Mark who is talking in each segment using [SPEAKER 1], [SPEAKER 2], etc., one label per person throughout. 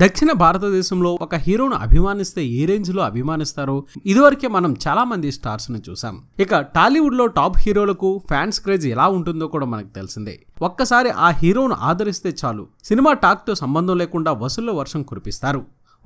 [SPEAKER 1] దక్షిణ భారతదేశంలో ఒక హీరోను అభిమానిస్తే ఏ రేంజ్ లో అభిమానిస్తారో ఇదివరకే మనం చాలా మంది స్టార్స్ ను చూసాం ఇక టాలీవుడ్ లో టాప్ హీరోలకు ఫ్యాన్స్ క్రేజ్ ఎలా ఉంటుందో కూడా మనకు తెలిసిందే ఒక్కసారి ఆ హీరోను ఆదరిస్తే చాలు సినిమా టాక్ తో సంబంధం లేకుండా వసూళ్ల వర్షం కురిపిస్తారు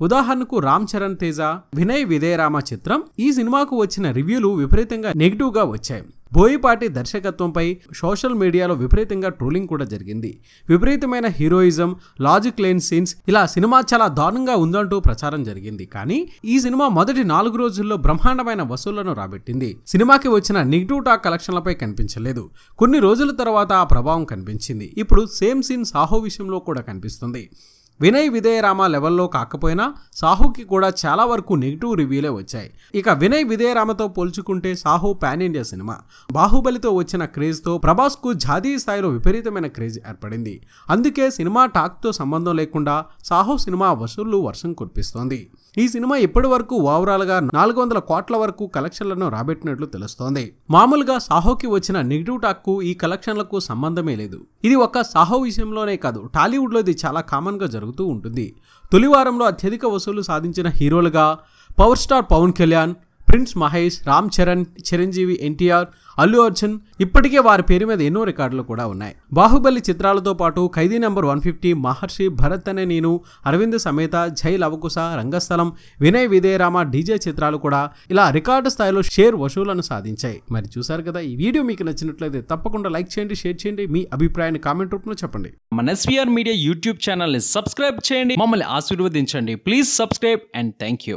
[SPEAKER 1] ఉదాహరణకు రామ్ చరణ్ తేజ వినయ్ విదయరామ చిత్రం ఈ సినిమాకు వచ్చిన రివ్యూలు విపరీతంగా నెగిటివ్ గా వచ్చాయి బోయిపాటి దర్శకత్వంపై సోషల్ మీడియాలో విపరీతంగా ట్రోలింగ్ కూడా జరిగింది విపరీతమైన హీరోయిజం లాజిక్ లేని సీన్స్ ఇలా సినిమా చాలా దారుణంగా ఉందంటూ ప్రచారం జరిగింది కానీ ఈ సినిమా మొదటి నాలుగు రోజుల్లో బ్రహ్మాండమైన వసూళ్లను రాబెట్టింది సినిమాకి వచ్చిన నెగిటివ్ టాక్ కలెక్షన్లపై కనిపించలేదు కొన్ని రోజుల తర్వాత ఆ ప్రభావం కనిపించింది ఇప్పుడు సేమ్ సీన్ సాహో విషయంలో కూడా కనిపిస్తుంది వినయ్ విజయరామ లెవెల్లో కాకపోయినా సాహుకి కూడా చాలా వరకు నెగిటివ్ రివ్యూలే వచ్చాయి ఇక వినయ్ విజయరామతో పోల్చుకుంటే సాహు పాన్ ఇండియా సినిమా బాహుబలితో వచ్చిన క్రేజ్తో ప్రభాస్కు జాతీయ స్థాయిలో విపరీతమైన క్రేజ్ ఏర్పడింది అందుకే సినిమా టాక్తో సంబంధం లేకుండా సాహు సినిమా వసూళ్లు వర్షం కురిపిస్తోంది ఈ సినిమా ఇప్పటి వరకు ఓవరాల్గా నాలుగు వందల కోట్ల వరకు కలెక్షన్లను రాబెట్టినట్లు తెలుస్తోంది మామూలుగా సాహోకి వచ్చిన నెగిటివ్ టాక్కు ఈ కలెక్షన్లకు సంబంధమే లేదు ఇది ఒక సాహో విషయంలోనే కాదు టాలీవుడ్లో ఇది చాలా కామన్గా జరుగుతుంది జరుగుతూ ఉంటుంది తొలివారంలో అత్యధిక వసూలు సాధించిన హీరోలుగా power star Pawan Kalyan prince Mahesh Ram Charan Chiranjeevi NTR Allu Arjun ఇప్పటికే వారి పేరు మీద ఎన్నో రికార్డులు కూడా ఉన్నాయి బాహుబలి చిత్రాలతో పాటు Khaidi number one fifty Maharshi Bharat Ane Nenu Aravinda Sametha Jai Lavakusa Rangasthalam Vinaya Vidheyarama DJ చిత్రాలు కూడా ఇలా రికార్డు స్థాయిలో షేర్ వసూలను సాధించాయి మరి చూసారు కదా ఈ వీడియో మీకు నచ్చినట్లయితే తప్పకుండా లైక్ చేయండి షేర్ చేయండి మీ అభిప్రాయాన్ని కామెంట్ రూపంలో చెప్పండి మన ఎస్వీఆర్ మీడియా యూట్యూబ్ ఛానల్ని సబ్స్క్రైబ్ చేయండి మమ్మల్ని ఆశీర్వదించండి please subscribe and thank you